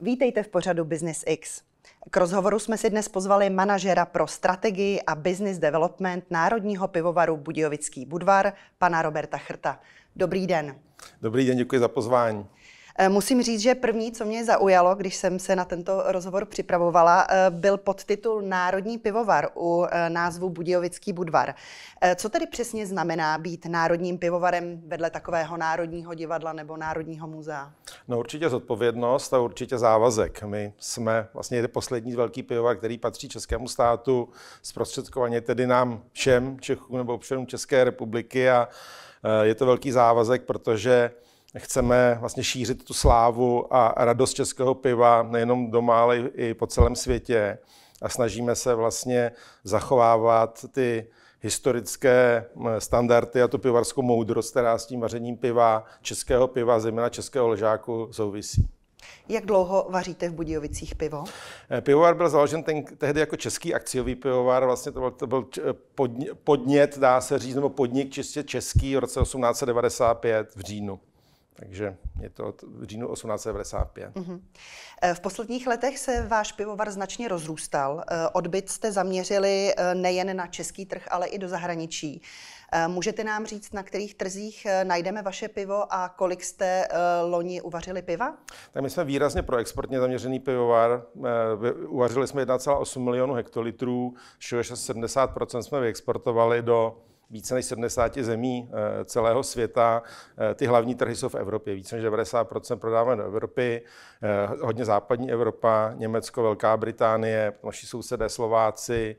Vítejte v pořadu Business X. K rozhovoru jsme si dnes pozvali manažera pro strategii a business development Národního pivovaru Budějovický Budvar, pana Roberta Chrta. Dobrý den. Dobrý den, děkuji za pozvání. Eh, musím říct, že první, co mě zaujalo, když jsem se na tento rozhovor připravovala, eh, byl podtitul Národní pivovar u eh, názvu Budějovický budvar. Co tedy přesně znamená být národním pivovarem vedle takového Národního divadla nebo Národního muzea? No určitě zodpovědnost a určitě závazek. My jsme vlastně poslední velký pivovar, který patří českému státu, zprostředkovaně tedy nám všem Čechům nebo občanům České republiky a je to velký závazek, protože chceme vlastně šířit tu slávu a radost českého piva nejenom doma, ale i po celém světě. A snažíme se vlastně zachovávat ty historické eh, standardy a tu pivarskou moudrost, která s tím vařením piva, českého piva, zejména českého ležáku, souvisí. Jak dlouho vaříte v Budějovicích pivo? Eh, pivovar byl založen ten, tehdy jako český akciový pivovar, vlastně to byl, to byl eh, podnět, dá se říct, nebo podnik čistě český v roce 1895 v říjnu. Takže je to od říjnu 1895. uh mhm. eh, V posledních letech se váš pivovar značně rozrůstal. Eh, odbyt jste zaměřili eh, nejen na český trh, ale i do zahraničí. Můžete nám říct, na kterých trzích najdeme vaše pivo a kolik jste loni uvařili piva? Tak my jsme výrazně pro exportně zaměřený pivovar. Uvařili jsme 1,8 milionu hektolitrů, z 70% jsme vyexportovali do více než 70 zemí eh, celého světa. Eh, ty hlavní trhy jsou v Evropě. Více než 90 prodáváme do Evropy, eh, hodně západní Evropa, Německo, Velká Británie, naši sousedé Slováci,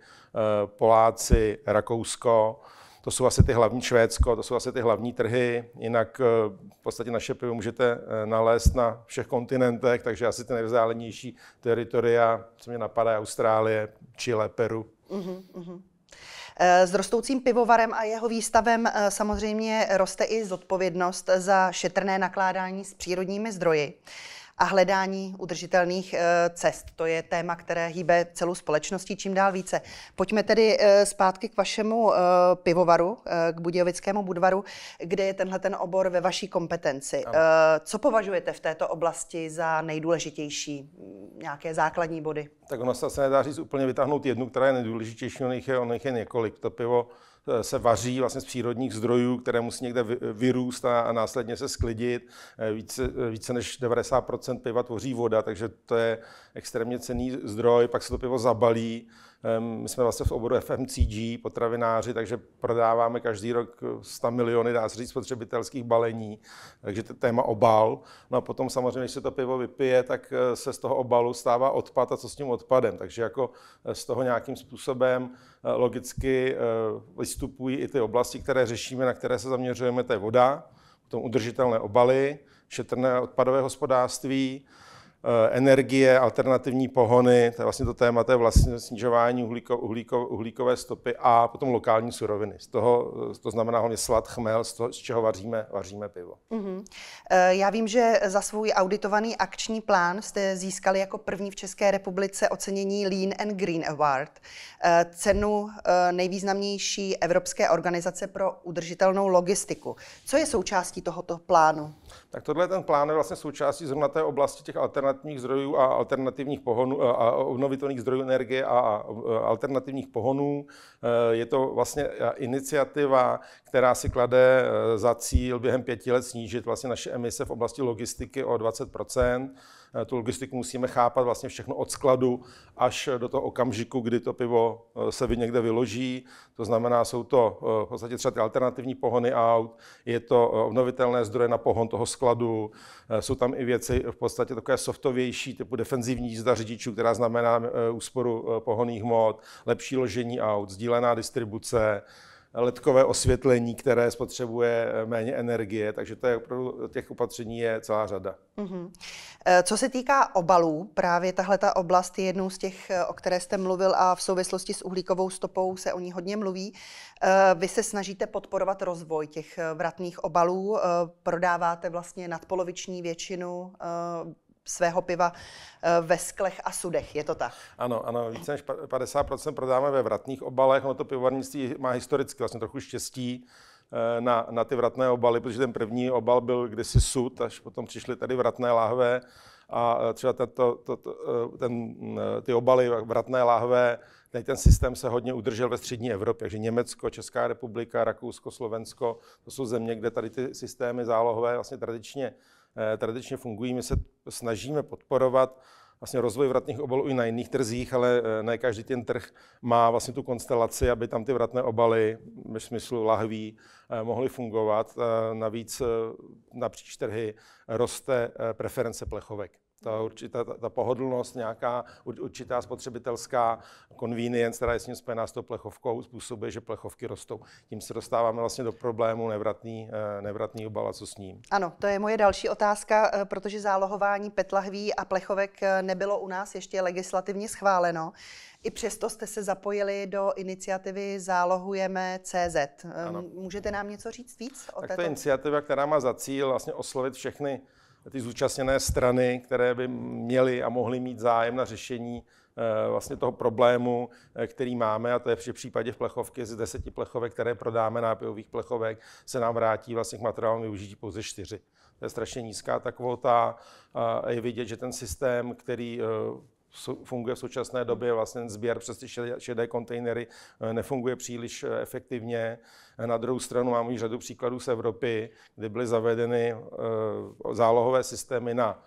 Poláci, Rakousko. To jsou asi ty hlavní Švédsko, to jsou asi ty hlavní trhy, jinak v podstatě naše pivo můžete nalézt na všech kontinentech, takže asi ty nejvzdálenější teritoria, co mě napadá, Austrálie, Chile, Peru. Uh-huh, uh-huh. S rostoucím pivovarem a jeho výstavem eh, samozřejmě roste i zodpovědnost za šetrné nakládání s přírodními zdroji a hledání udržitelných eh, cest. To je téma, které hýbe celou společností čím dál více. Pojďme tedy eh, zpátky k vašemu eh, pivovaru, k Budějovickému budvaru, kde je tenhle ten obor ve vaší kompetenci. Ano. Co považujete v této oblasti za nejdůležitější, mm, nějaké základní body? Tak ono se nedá říct úplně vytáhnout jednu, která je nejdůležitější, ono jich je, on je několik. To pivo se vaří vlastně z přírodních zdrojů, které musí někde vyrůst a, následně se sklidit. Eh, více, eh, více než 90% piva tvoří voda, takže to je extrémně cený zdroj. Pak se to pivo zabalí, Ehm, my jsme vlastně v oboru FMCG, potravináři, takže prodáváme každý rok 100 miliony, dá se říct, spotřebitelských balení, takže to téma obal. No a potom samozřejmě, když se to pivo vypije, tak eh, se z toho obalu stává odpad a co s tím odpadem. Takže jako eh, z toho nějakým způsobem eh, logicky vystupují i ty oblasti, které řešíme, na které se zaměřujeme, to je voda, potom udržitelné obaly, šetrné odpadové hospodářství, Eh, energie, alternativní pohony, to je vlastně to téma, to je vlastně snižování uhlíko, uhlíko, uhlíkové stopy a potom lokální suroviny. Z toho, eh, to znamená hlavně slad, chmel, z, toho, z čeho vaříme, vaříme pivo. Mm-hmm. Já vím, že za svůj auditovaný akční plán jste získali jako první v České republice ocenění Lean and Green Award, cenu nejvýznamnější Evropské organizace pro udržitelnou logistiku. Co je součástí tohoto plánu? Tak tohle ten plán je vlastně součástí zrovna té oblasti těch alternativních alternativních zdrojů a alternativních pohonů a obnovitelných zdrojů energie a alternativních pohonů. Eh, je to vlastně eh, iniciativa, která si klade eh, za cíl během pěti let snížit vlastně naše emise v oblasti logistiky o 20 Eh, tu logistiku musíme chápat vlastně všechno od skladu až eh, do toho okamžiku, kdy to pivo eh, se vy někde vyloží. To znamená, jsou to v podstatě třeba ty alternativní pohony aut, je to obnovitelné zdroje na pohon toho skladu, jsou tam i věci v podstatě takové softovější, typu defenzivní jízda řidičů, která znamená úsporu pohoných hmot, lepší ložení aut, sdílená distribuce, ledkové osvětlení, které spotřebuje eh, méně energie, takže to je opravdu, těch opatření je celá řada. Mm-hmm. Eh, co se týká obalů, právě tahle ta oblast je jednou z těch, eh, o které jste mluvil a v souvislosti s uhlíkovou stopou se o ní hodně mluví. Vy se snažíte podporovat rozvoj těch vratných obalů, prodáváte vlastně nadpoloviční většinu svého piva eh, ve sklech a sudech, je to tak? Ano, ano, více než 50% prodáme ve vratných obalech, ono to pivovarnictví má historicky vlastně trochu štěstí, eh, na, na ty vratné obaly, protože ten první obal byl kdysi sud, až potom přišly tady vratné láhve a eh, třeba tato, to, to, ten, mm, ty obaly vratné láhve, ten systém se hodně udržel ve střední Evropě, takže Německo, Česká republika, Rakousko, Slovensko, to jsou země, kde tady ty systémy zálohové vlastně tradičně Eh, tradičně fungují. My se snažíme podporovat vlastně rozvoj vratných obalů i na jiných trzích, ale eh, ne každý ten trh má vlastně tu konstelaci, aby tam ty vratné obaly ve smyslu lahví eh, mohly fungovat. Navíc napříč trhy roste preference plechovek ta, určitá, ta, ta pohodlnost, nějaká určitá spotřebitelská convenience, která je s ním spojená s tou plechovkou, způsobuje, že plechovky rostou. Tím se dostáváme vlastně do problému nevratný, eh, nevratný obal a co s ním. Ano, to je moje další otázka, eh, protože zálohování petlahví a plechovek eh, nebylo u nás ještě legislativně schváleno. I přesto jste se zapojili do iniciativy Zálohujeme CZ. Ano. Můžete nám něco říct víc o tak této? To je iniciativa, která má za cíl vlastně oslovit všechny ty zúčastněné strany, které by měly a mohly mít zájem na řešení eh, vlastně toho problému, eh, který máme, a to je v případě v plechovky z deseti plechovek, které prodáme nápojových plechovek, se nám vrátí vlastně k materiálům využití pouze čtyři. To je strašně nízká ta kvota. Je vidět, že ten systém, který eh, funguje v současné době, vlastně sběr přes ty šedé kontejnery eh, nefunguje příliš eh, efektivně. Na druhou stranu mám už řadu příkladů z Evropy, kdy byly zavedeny eh, zálohové systémy na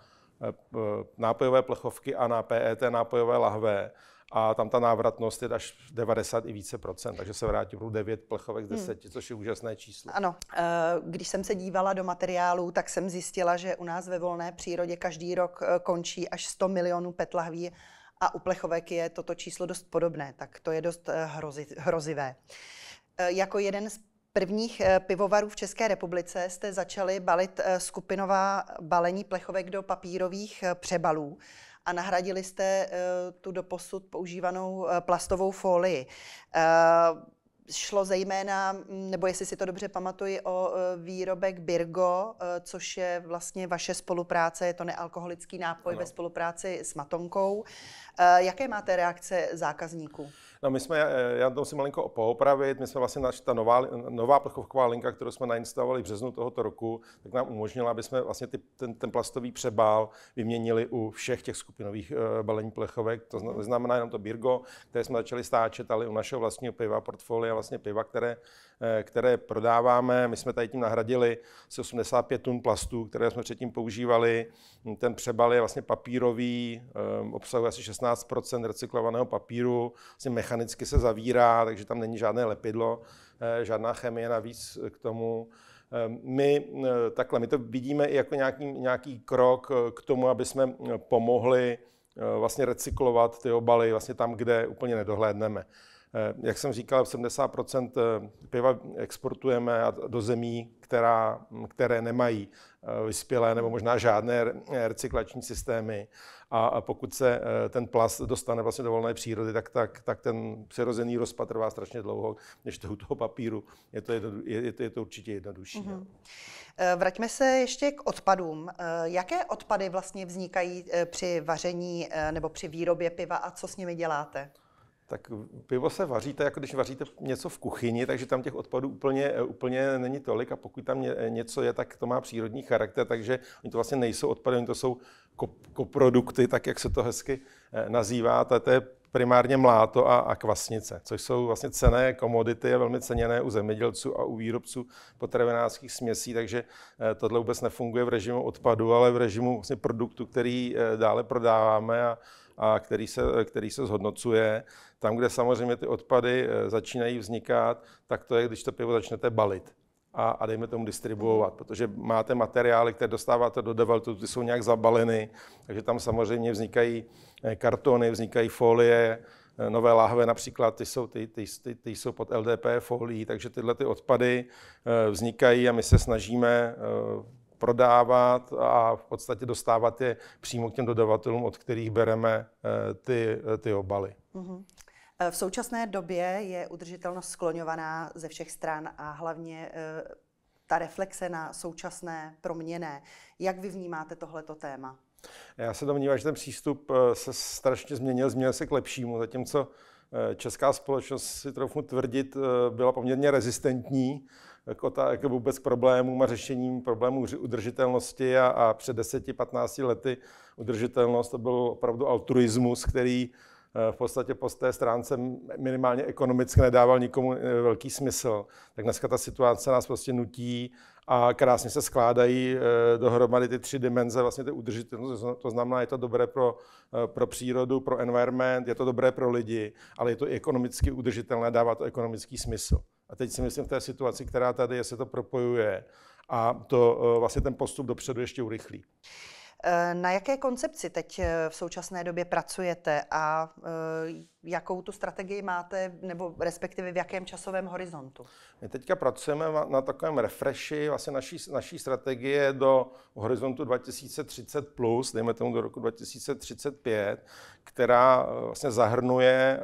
nápojové plechovky a na PET nápojové lahve a tam ta návratnost je až 90 i více procent, takže se vrátí 9 plechovek z 10, hmm. což je úžasné číslo. Ano, eh, když jsem se dívala do materiálu, tak jsem zjistila, že u nás ve volné přírodě každý rok eh, končí až 100 milionů petlahví a u plechovek je toto číslo dost podobné, tak to je dost eh, hrozi, hrozivé. Jako jeden z prvních pivovarů v České republice jste začali balit skupinová balení plechovek do papírových přebalů a nahradili jste eh, tu doposud používanou eh, plastovou folii eh, šlo zejména, mm, nebo jestli si to dobře pamatuji, o výrobek Birgo, což je vlastně vaše spolupráce, je to nealkoholický nápoj ano. ve spolupráci s Matonkou. Eh, jaké máte reakce zákazníků? No my jsme, eh, já to musím malinko poopravit, my jsme vlastně naš, ta nová, nová plechovková linka, kterou jsme nainstalovali v březnu tohoto roku, tak nám umožnila, aby jsme vlastně ty, ten, ten plastový přebal vyměnili u všech těch skupinových uh, balení plechovek. To mhm. znamená jenom to Birgo, které jsme začali stáčet, ale u našeho vlastního piva, portfolia vlastně piva, které, které prodáváme. My jsme tady tím nahradili 85 tun plastů, které jsme předtím používali. Ten přebal je vlastně papírový, um, obsahuje asi 16 15 recyklovaného papíru vlastně mechanicky se zavírá, takže tam není žádné lepidlo, eh, žádná chemie navíc k tomu. Ehm, my eh, takhle, my to vidíme i jako nějaký, nějaký krok eh, k tomu, aby jsme pomohli vlastně recyklovat ty obaly vlastně tam, kde úplně nedohlédneme. Eh, jak jsem říkal, 70 eh, piva exportujeme do zemí, která, hm, které nemají eh, vyspělé nebo možná žádné recyklační systémy. A pokud se ten plast dostane vlastně do volné přírody, tak, tak, tak ten přirozený rozpad trvá strašně dlouho, než to u toho papíru. Je to, je, to, je to určitě jednodušší. Mm-hmm. Vraťme se ještě k odpadům. Jaké odpady vlastně vznikají při vaření nebo při výrobě piva a co s nimi děláte? tak pivo se vaří, to jako když vaříte něco v kuchyni, takže tam těch odpadů úplně, eh, úplně není tolik a pokud tam eh, něco je, tak to má přírodní charakter, takže oni to vlastně nejsou odpady, oni to jsou koprodukty, tak jak se to hezky eh, nazývá, to, je primárně mláto a, a kvasnice, což jsou vlastně cené komodity je velmi ceněné u zemědělců a u výrobců potravinářských směsí, takže tohle vůbec nefunguje v režimu odpadu, ale v režimu vlastně produktu, který dále prodáváme a, a který se, který se zhodnocuje. Tam, kde samozřejmě ty odpady eh, začínají vznikat, tak to je, když to pivo začnete balit a, a dejme tomu distribuovat, mhm. protože máte materiály, které dostáváte do develtu, ty jsou nějak zabaleny, takže tam samozřejmě vznikají eh, kartony, vznikají folie, eh, nové láhve například, ty jsou, ty, ty, ty, ty jsou pod LDP folií, takže tyhle ty odpady vznikají a my se snažíme prodávat a v podstatě dostávat je přímo k těm dodavatelům, od kterých bereme eh, ty, eh, ty obaly. Mm-hmm. Eh, v současné době je udržitelnost skloňovaná ze všech stran a hlavně ta reflexe na současné proměny. Jak vy vnímáte tohleto téma? Já se domnívám, že ten přístup se strašně změnil, změnil se k lepšímu, zatímco česká společnost, si troufnu tvrdit, byla poměrně rezistentní k, otá- k vůbec problémům a řešením problémů udržitelnosti a, a před 10-15 lety udržitelnost to byl opravdu altruismus, který eh, v podstatě po té stránce minimálně ekonomicky nedával nikomu eh, velký smysl. Tak dneska ta situace nás prostě nutí a krásně se skládají eh, dohromady ty tři dimenze, vlastně ty udržitelnost, to znamená, je to dobré pro, pro přírodu, pro environment, je to dobré pro lidi, ale je to i ekonomicky udržitelné, dává to ekonomický smysl. A teď si myslím, v té situaci, která tady je, se to propojuje a to eh, vlastně ten postup dopředu ještě urychlí. Eh, na jaké koncepci teď eh, v současné době pracujete a jakou tu strategii máte, nebo respektive v jakém časovém horizontu? My teďka pracujeme na takovém refreshi vlastně naší, naší strategie do horizontu 2030+, plus, dejme tomu do roku 2035, která vlastně zahrnuje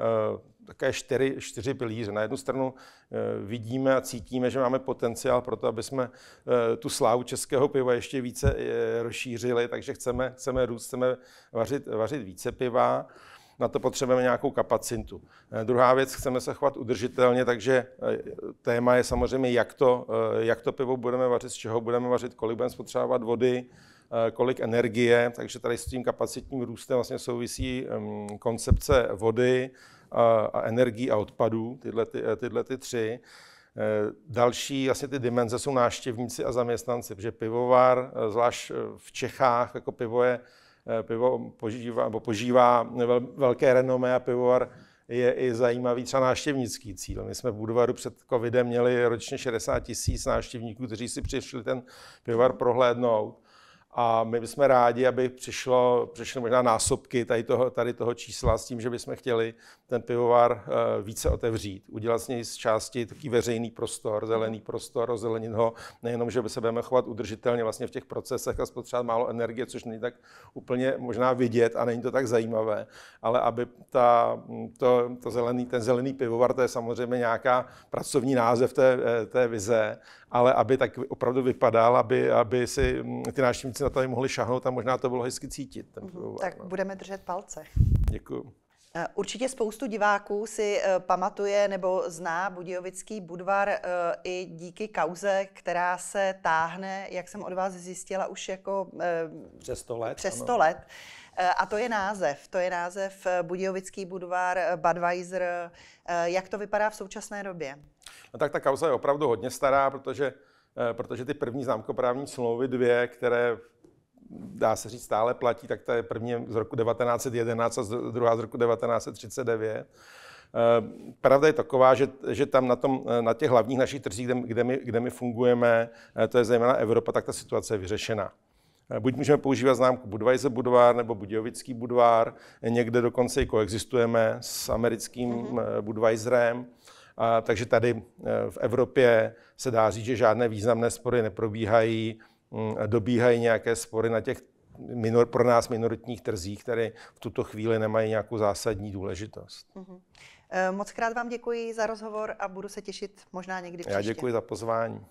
také čtyři, čtyři pilíře. Na jednu stranu eh, vidíme a cítíme, že máme potenciál pro to, aby jsme eh, tu slávu českého piva ještě více eh, rozšířili, takže chceme, chceme růst, chceme vařit, vařit více piva na to potřebujeme nějakou kapacitu. Druhá věc, chceme se chovat udržitelně, takže téma je samozřejmě, jak to, jak to pivo budeme vařit, z čeho budeme vařit, kolik budeme spotřebovat vody, kolik energie, takže tady s tím kapacitním růstem vlastně souvisí ehm, koncepce vody, a, a energií a odpadů, tyhle, ty, eh, tyhle ty tři. Eh, další asi ty dimenze jsou náštěvníci a zaměstnanci, protože pivovar, eh, zvlášť v Čechách, jako pivo je, pivo požívá, nebo požívá velké renomé a pivovar je i zajímavý třeba náštěvnický cíl. My jsme v budovaru před covidem měli ročně 60 tisíc náštěvníků, kteří si přišli ten pivovar prohlédnout. A my bychom rádi, aby přišlo, přišly možná násobky tady toho, tady toho čísla s tím, že bychom chtěli ten pivovar eh, více otevřít, udělat z něj z části takový veřejný prostor, zelený prostor, rozelenit ho, nejenom, že by se budeme chovat udržitelně vlastně v těch procesech a spotřebovat málo energie, což není tak úplně možná vidět a není to tak zajímavé, ale aby ta, mm, to, to zelený, ten zelený pivovar, to je samozřejmě nějaká pracovní název té, eh, té vize, ale aby tak opravdu vypadal, aby, aby si mm, ty návštěvníci na to mohli šahnout a možná to bylo hezky cítit. Ten mm-hmm. tak no. budeme držet palce. Děkuju. Eh, určitě spoustu diváků si eh, pamatuje nebo zná Budějovický budvar eh, i díky kauze, která se táhne, jak jsem od vás zjistila, už jako přes 100 let. Přes 100 let. Ano. A to je název. To je název eh, Budějovický budvar, eh, Budweiser. Eh, jak to vypadá v současné době? No tak ta kauza je opravdu hodně stará, protože, protože ty první známkoprávní smlouvy dvě, které dá se říct, stále platí, tak ta je první z roku 1911 a druhá z roku 1939. Pravda je taková, že, že tam na, tom, na těch hlavních našich trzích, kde, kde, my, kde my fungujeme, to je zejména Evropa, tak ta situace je vyřešena. Buď můžeme používat známku Budweiser Budvar nebo Budějovický Budvar, někde dokonce i koexistujeme s americkým mm-hmm. Budweiserem. A, takže tady eh, v Evropě se dá říct, že žádné významné spory neprobíhají, mm, dobíhají nějaké spory na těch minor, pro nás minoritních trzích, které v tuto chvíli nemají nějakou zásadní důležitost. Mm-hmm. Moc krát vám děkuji za rozhovor a budu se těšit možná někdy příště. Já děkuji za pozvání.